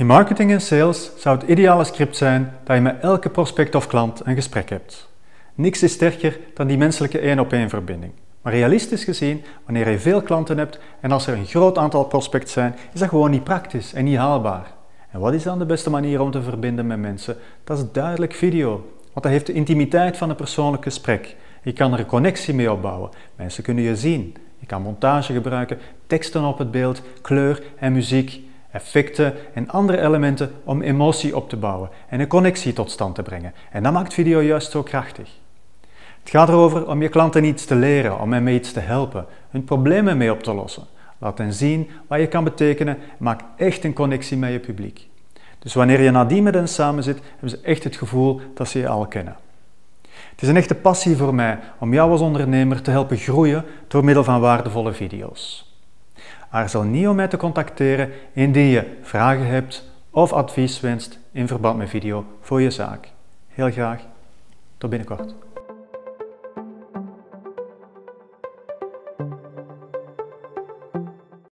In marketing en sales zou het ideale script zijn dat je met elke prospect of klant een gesprek hebt. Niks is sterker dan die menselijke één-op-één verbinding. Maar realistisch gezien, wanneer je veel klanten hebt en als er een groot aantal prospects zijn, is dat gewoon niet praktisch en niet haalbaar. En wat is dan de beste manier om te verbinden met mensen? Dat is duidelijk video, want dat heeft de intimiteit van een persoonlijk gesprek. Je kan er een connectie mee opbouwen. Mensen kunnen je zien. Je kan montage gebruiken, teksten op het beeld, kleur en muziek effecten en andere elementen om emotie op te bouwen en een connectie tot stand te brengen. En dat maakt video juist zo krachtig. Het gaat erover om je klanten iets te leren, om hen mee iets te helpen, hun problemen mee op te lossen. Laat hen zien wat je kan betekenen en maak echt een connectie met je publiek. Dus wanneer je nadien met hen samen zit, hebben ze echt het gevoel dat ze je al kennen. Het is een echte passie voor mij om jou als ondernemer te helpen groeien door middel van waardevolle video's. Aarzel niet om mij te contacteren indien je vragen hebt of advies wenst in verband met video voor je zaak. Heel graag, tot binnenkort.